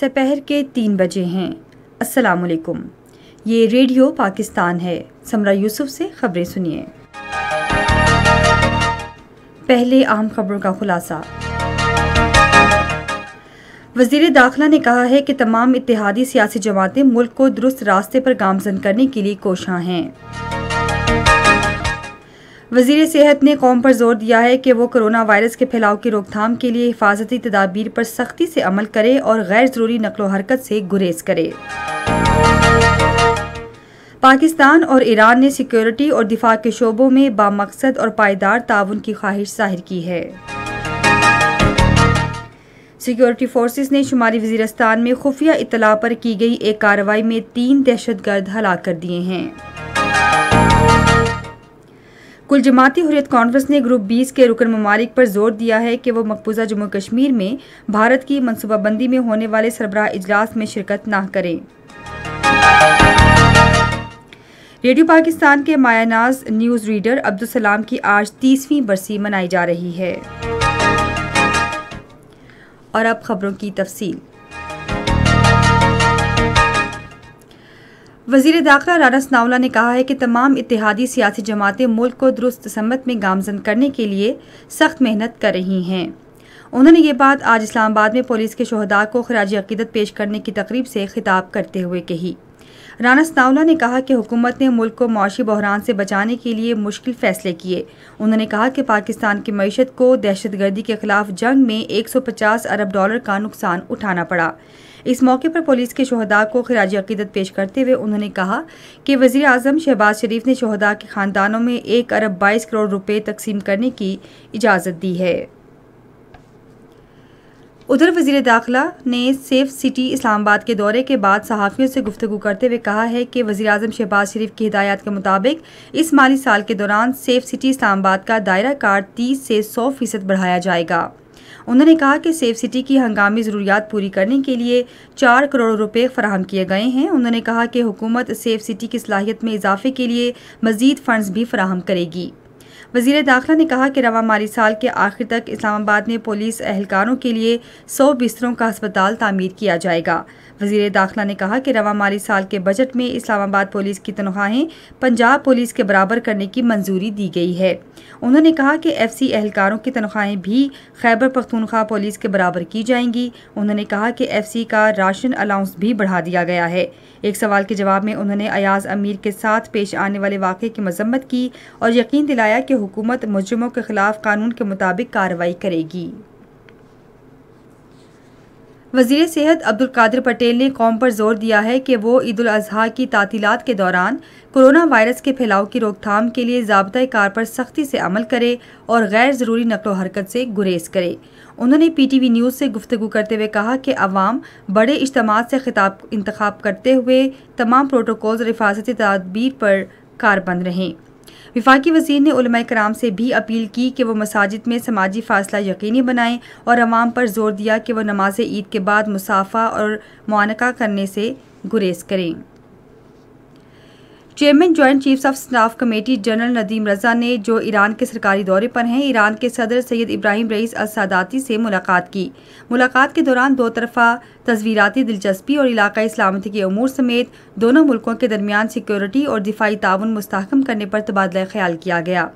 सपहर के तीन बजे हैं अस्सलाम ये रेडियो पाकिस्तान है समरा यूसुफ से खबरें सुनिए पहले आम खबरों का खुलासा वजीर दाखिला ने कहा है कि तमाम इतिहादी सियासी जमातें मुल्क को दुरुस्त रास्ते पर गामजन करने के लिए कोशां हैं वजीर सेहत ने कौम पर जोर दिया है कि वो कोरोना वायरस के फैलाव की रोकथाम के लिए हिफाजती तदाबीर पर सख्ती से अमल करे और गैर ज़रूरी नकलो हरकत से गुरेज करे पाकिस्तान और ईरान ने सिक्योरिटी और दिफा के शोबों में बामकसद और पायदार ताउन की ख्वाहिश जाहिर की है सिक्योरिटी फोर्सेस ने शुमारी वजीरस्तान में खुफिया इतला पर की गई एक कार्रवाई में तीन दहशतगर्द हलाक कर दिए हैं कुल जमाती हुरियत कॉन्फ्रेंस ने ग्रुप बीस के रुकन ममालिक पर जोर दिया है कि वो मकबूजा जम्मू कश्मीर में भारत की मनसूबाबंदी में होने वाले सरबराह इजलास में शिरकत न करें रेडियो पाकिस्तान के मायानाज न्यूज़ रीडर अब्दुल सलाम की आज तीसवीं बरसी मनाई जा रही है और अब खबरों की तफसील वजीर दाखिला राना सनावला ने कहा है कि तमाम इतिहादी सियासी जमातें मुल्क को दुरुस्त समत में गामजन करने के लिए सख्त मेहनत कर रही हैं उन्होंने ये बात आज इस्लामाबाद में पुलिस के शहदा को खराज अकीदत पेश करने की तकरीब से खिताब करते हुए कही राना सनावला ने कहा कि हुकूमत ने मुल्क को मुआशी बहरान से बचाने के लिए मुश्किल फैसले किए उन्होंने कहा कि पाकिस्तान की मीशत को दहशतगर्दी के खिलाफ जंग में पचास अरब डॉलर का नुकसान उठाना पड़ा इस मौके पर पुलिस के शहदा को खराज अकीदत पेश करते हुए उन्होंने कहा कि वजी अजम शहबाज शरीफ ने शहदा के ख़ानदानों में एक अरब बाईस करोड़ रुपये तकसीम करने की इजाज़त दी है उधर वजीर दाखिला ने सेफ सिटी इस्लामाबाद के दौरे के बाद सहाफ़ियों से गुफ्तु करते हुए कहा है कि वजी अजम शहबाज शरीफ की हिदायत के मुताबिक इस माली साल के दौरान सेफ सिटी इस्लामाबाद का दायरा कार तीस से सौ फीसद बढ़ाया जाएगा उन्होंने कहा कि सेफ सिटी की हंगामी ज़रूरियात पूरी करने के लिए चार करोड़ रुपये फराहम किए गए हैं उन्होंने कहा कि हुकूमत सेफ सिटी की सलाहियत में इजाफे के लिए मजीद फंड्स भी फराहम करेगी वजीर दाखिला ने कहा कि रवा माली साल के आखिर तक इस्लामाबाद में पुलिस एहलकारों के लिए सौ बिस्तरों का अस्पताल तामीर किया जाएगा वजीर दाखिला ने कहा कि रवा माली साल के बजट में इस्लामाबाद पुलिस की तनख्वाहें पंजाब पुलिस के बराबर करने की मंजूरी दी गई है उन्होंने कहा कि एफ सी एहलकारों की तनख्वाहें भी खैबर पख्तूनख्वा पुलिस के बराबर की जाएंगी उन्होंने कहा कि एफ सी का राशन अलाउंस भी बढ़ा दिया गया है एक सवाल के जवाब में उन्होंने अयाज अमीर के साथ पेश आने वाले वाक़े की मजम्मत की और यकीन दिलाया कि हुकूमत मुजरमों के खिलाफ कानून के मुताबिक कार्रवाई करेगी वजीर सेहत अब्दुल कादिर पटेल ने कौम पर जोर दिया है कि वो ईद अजहा की तातीलत के दौरान कोरोना वायरस के फैलाव की रोकथाम के लिए जबता कार पर सख्ती से अमल करे और गैर ज़रूरी नकलो हरकत से गुरेज करे उन्होंने पी टी वी न्यूज़ से गुफ्तु करते हुए कहा कि अवाम बड़े इज्तम से खिताब इंतखब करते हुए तमाम प्रोटोकॉल और हिफाजती तदबीर पर कारबंद रहें विफाकी वजीर ने उलमा कराम से भी अपील की कि वह मसाजिद में समाजी फासला यकीनी बनाएं और आवाम पर जोर दिया कि वह नमाज ईद के बाद मुसाफा और मुआनका करने से गुरेज करें chairman joint chiefs of staff committee general Nadeem Raza ने जो ईरान के सरकारी दौरे पर हैं ईरान के सदर सैयद इब्राहिम रईस असादाती से मुलाकात की मुलाकात के दौरान दो तरफा तस्वीराती दिलचस्पी और इलाका इस्लामती के अमूर समेत दोनों मुल्कों के दरमियान सिक्योरिटी और दिफाई ताउन मुस्तकम करने पर तबादला ख्याल किया गया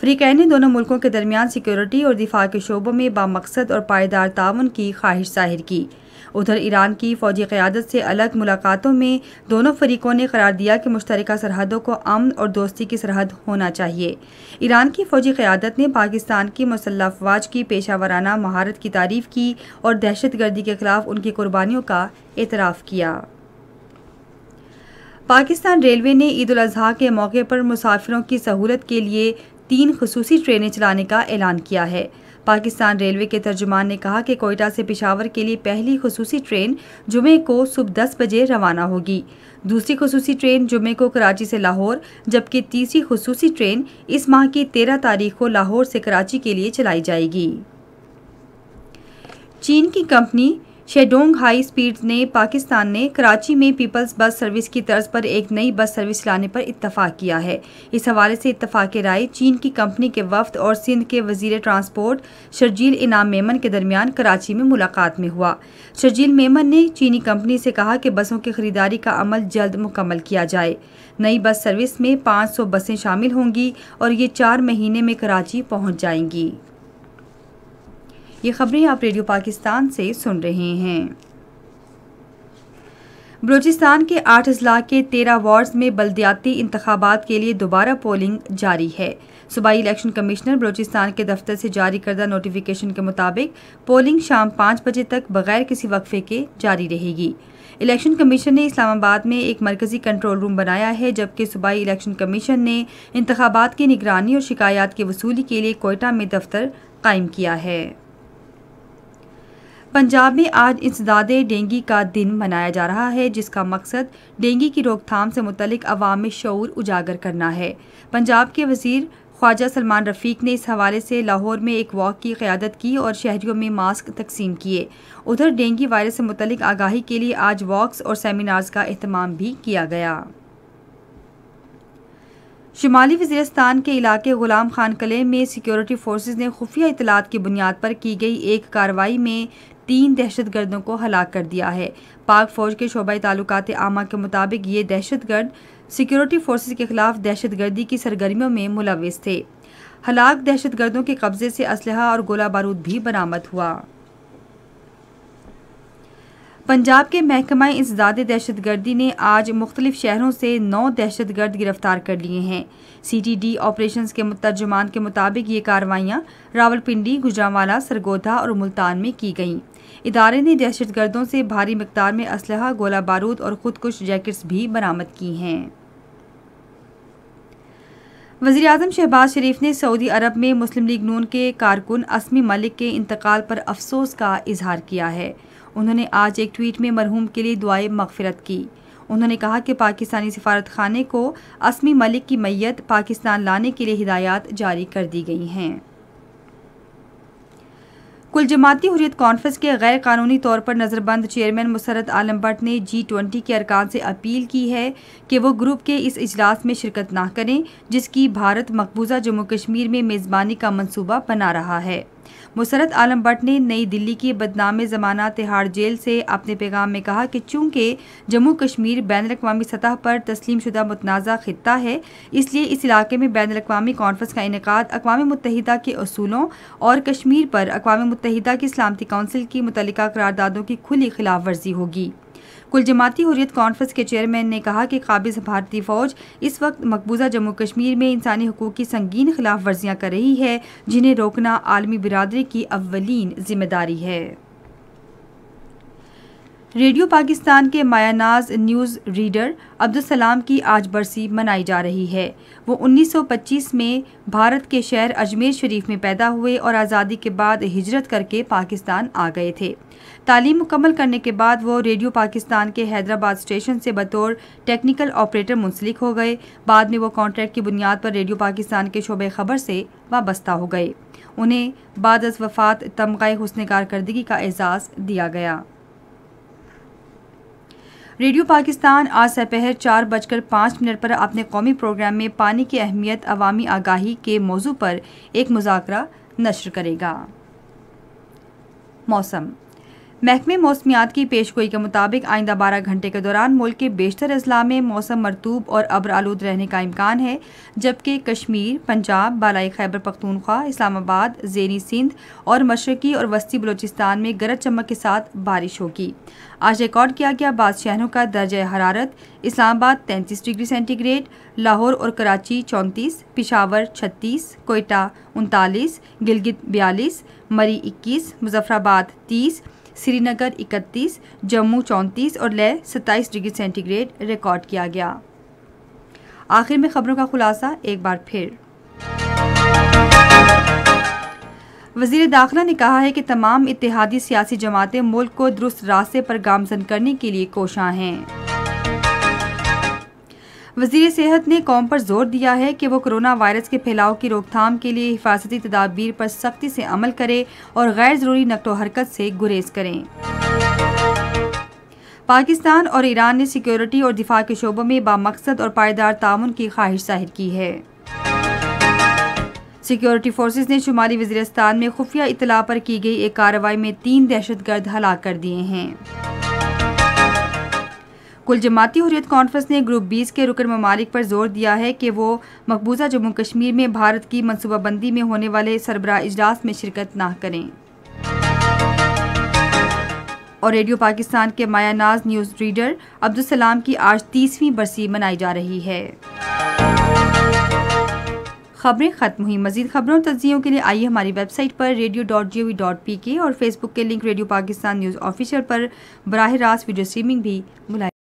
फ्रीकैन ने दोनों मुल्कों के दरमियान सिक्योरिटी और दिफा के शोबों में बामकसद और पायदार ताउन की ख्वाहिश जाहिर की উদর ইরান কি فوجی কিয়াদত সে আলগ মুলাকাতোঁ মে দোনো ফরিকোঁ নে ইখরাদিয়া কি মুশতারিকা سرحাদোঁ কো আমন অর দোস্তি কি سرحাদ হোনা চাহিয়ে ইরান কি فوجی কিয়াদত নে পাকিস্তান কি মুসালাফওয়াজ কি পেশাওরানা মাহারত কি তারিফ কি অর দহশতগারি কি খিলাফ উনকি কুরবানিও কা ইত্রাফ কিয়া পাকিস্তান রেলওয়ে নে ঈদউল আজহা কে মাওকে পর মুসাফিরোঁ কি সাহুলত কে লিয়ে তিন খুসুসি ট্রেন নে চলানে কা एलान কিয়া হ্যায় पाकिस्तान रेलवे के तर्जुमान ने कहा कि कोयटा से पिशावर के लिए पहली खसूसी ट्रेन जुमे को सुबह दस बजे रवाना होगी दूसरी खसूसी ट्रेन जुमे को कराची से लाहौर जबकि तीसरी खसूसी ट्रेन इस माह की तेरह तारीख को लाहौर से कराची के लिए चलाई जाएगी चीन की कंपनी शेडोंग हाई स्पीड ने पाकिस्तान ने कराची में पीपल्स बस सर्विस की तर्ज पर एक नई बस सर्विस लाने पर इतफाक़ किया है इस हवाले से इतफाक़ राय चीन की कंपनी के वफद और सिंध के वजीर ट्रांसपोर्ट शर्जील इनाम मेमन के दरमियान कराची में मुलाकात में हुआ शर्जील मेमन ने चीनी कंपनी से कहा कि बसों की खरीदारी का अमल जल्द मुकम्मल किया जाए नई बस सर्विस में सौ बसें शामिल होंगी और ये चार महीने में कराची पहुँच जाएंगी ये खबरें आप रेडियो पाकिस्तान से सुन रहे हैं बलूचिस्तान के आठ अजला के तेरह वार्ड्स में बलदियाती इंतबात के लिए दोबारा पोलिंग जारी है सूबाई इलेक्शन कमिश्नर बलूचिस्तान के दफ्तर से जारी करदा नोटिफिकेशन के मुताबिक पोलिंग शाम पाँच बजे तक बगैर किसी वक्फे के जारी रहेगी इलेक्शन कमीशन ने इस्लामाबाद में एक मरकज़ी कंट्रोल रूम बनाया है जबकि सूबाई इलेक्शन कमीशन ने इंतबात की निगरानी और शिकायत की वसूली के लिए कोयटा में दफ्तर कायम किया है पंजाब में आज इंसदाद डेंगी का दिन मनाया जा रहा है जिसका मकसद डेंगी की रोकथाम से मुतलिक अवाम में शौर उजागर करना है पंजाब के वजीर ख्वाजा सलमान रफ़ीक ने इस हवाले से लाहौर में एक वॉक की क़्यादत की और शहरीों में मास्क तकसीम किए उधर डेंगी वायरस से मुतलिक आगाही के लिए आज वॉक्स और सेमिनार्स का अहतमाम भी किया गया शुमाली वजीरस्तान के इलाके गुलाम खान कले में सिक्योरिटी फोर्सेज ने खुफिया इतलात की बुनियाद पर की गई एक कार्रवाई में तीन दहशत गर्दों को हलाक कर दिया है पाक फौज के शोबाई ताल्लुकात आमा के मुताबिक ये दहशत गर्द सिक्योरिटी फोर्स के खिलाफ दहशत गर्दी की सरगर्मियों में मुलविस थे हलाक दहशत गर्दों के कब्जे से इसलह और गोला बारूद भी बरामद हुआ पंजाब के महकमा इंसदाद दहशत गर्दी ने आज मुख्तलिफ शहरों से नौ दहशत गर्द गिरफ्तार कर लिए हैं सी टी डी ऑपरेशन के तर्जुमान के मुताबिक ये कार्रवाइयाँ रावलपिंडी गुजरावाला सरगोधा और मुल्तान में की गईं इदारे ने दहशत गर्दों से भारी मकदार में इसल गोला बारूद और खुदकुश जैकेट्स भी बरामद की हैं वजी अजम शहबाज शरीफ ने सऊदी अरब में मुस्लिम लीग नून के कारकुन असमी मलिक के इंतकाल पर अफसोस का इजहार किया है उन्होंने आज एक ट्वीट में मरहूम के लिए दुआए मगफरत की उन्होंने कहा कि पाकिस्तानी सफारत खाने को असमी मलिक की मैयत पाकिस्तान लाने के लिए हिदायत जारी कर दी गई हैं कुल जमाती हुरियत कॉन्फ्रेंस के गैर कानूनी तौर पर नज़रबंद चेयरमैन मुसरत आलम भट्ट ने जी ट्वेंटी के अरकान से अपील की है कि वो ग्रुप के इस इजलास में शिरकत ना करें जिसकी भारत मकबूजा जम्मू कश्मीर में मेज़बानी का मंसूबा बना रहा है मुसरत आलम भट्ट ने नई दिल्ली की बदनाम जमाना तिहाड़ जेल से अपने पैगाम में कहा कि चूंकि जम्मू कश्मीर बैन अवी सतह पर तस्लीम शुदा मतनाज़ा खत्ता है इसलिए इस इलाके में बैन अवी कॉन्फ्रेंस का इनका अकवा मुतहदा के असूलों और कश्मीर पर अकवा मुतहदा की सलामती कौंसिल की मुतलक़ा करारदादों की खुली खिलाफ वर्जी होगी कुल जमाती हुरियत कॉन्फ्रेंस के चेयरमैन ने कहा कि काबिज भारतीय फ़ौज इस वक्त मकबूजा जम्मू कश्मीर में इंसानी हकूक़ की संगीन खिलाफ वर्जियाँ कर रही है जिन्हें रोकना आलमी बिरादरी की अवलिन जिम्मेदारी है रेडियो पाकिस्तान के मायानाज न्यूज़ रीडर अब्दुल सलाम की आज बरसी मनाई जा रही है वो 1925 में भारत के शहर अजमेर शरीफ में पैदा हुए और आज़ादी के बाद हिजरत करके पाकिस्तान आ गए थे तालीम मुकम्मल करने के बाद वो रेडियो पाकिस्तान के हैदराबाद स्टेशन से बतौर टेक्निकल ऑपरेटर मुंसलिक हो गए बाद में वो कॉन्ट्रैक्ट की बुनियाद पर रेडियो पाकिस्तान के शोबे खबर से वाबस्ता हो गए उन्हें बाद वफात तमगा हुसन कारकर्दगी का एजाज़ दिया गया रेडियो पाकिस्तान आज सपहर चार बजकर पाँच मिनट पर अपने कौमी प्रोग्राम में पानी की अहमियत अवामी आगाही के मौजू पर एक मुजाकर नशर करेगा मौसम महकमे मौसमियात की पेशगोई के मुताबिक आइंदा बारह घंटे के दौरान मुल्क के बेशतर अजला में मौसम मरतूब और अब्र आलूद रहने का इम्कान है जबकि कश्मीर पंजाब बालाई खैबर पख्तूनख्वा इस्लामाबाद जेरी सिंध और मशरकी और वस्ती बलोचिस्तान में गरज चमक के साथ बारिश होगी आज रिकॉर्ड किया गया बाद शहरों का दर्ज हरारत इस्लामाबाद तैंतीस डिग्री सेंटीग्रेड लाहौर और कराची चौंतीस पिशावर छत्तीस कोयटा उनतालीस गिलगित बयालीस मरी इक्कीस मुजफ्फराबाद तीस श्रीनगर 31, जम्मू 34 और लेह 27 डिग्री सेंटीग्रेड रिकॉर्ड किया गया आखिर में खबरों का खुलासा एक बार फिर वजीर दाखिला ने कहा है कि तमाम इतिहादी सियासी जमातें मुल्क को दुरुस्त रास्ते पर गामजन करने के लिए कोशां हैं वजीर सेहत ने कौम पर जोर दिया है कि वो कोरोना वायरस के फैलाव की रोकथाम के लिए हिफाजती तदाबीर पर सख्ती से अमल करे और गैर ज़रूरी नकटो हरकत से गुरेज करें पाकिस्तान और ईरान ने सिक्योरिटी और दिफा के शोबों में बामकसद और पायदार तान की ख्वाहिश जाहिर की है सिक्योरिटी फोर्सेज ने शुमाली वजीरस्तान में खुफिया इतला पर की गई एक कार्रवाई में तीन दहशतगर्द हलाक कर दिए हैं कुल जमाती हुरियत कॉन्फ्रेंस ने ग्रुप बीस के रुकन ममालिक पर जोर दिया है कि वो मकबूजा जम्मू कश्मीर में भारत की मनसूबाबंदी में होने वाले सरबरा इजलास में शिरकत न करें और रेडियो पाकिस्तान के माया नाज न्यूज़ रीडर अब्दुलसलाम की आज तीसवीं बरसी मनाई जा रही है खबरें ख़त्म हुई मजीद खबरों और तजियों के लिए आइए हमारी वेबसाइट पर radio dot G O V dot P K और फेसबुक के link radio Pakistan news official पर बराह रास्त वीडियो स्ट्रीमिंग भी बुलाई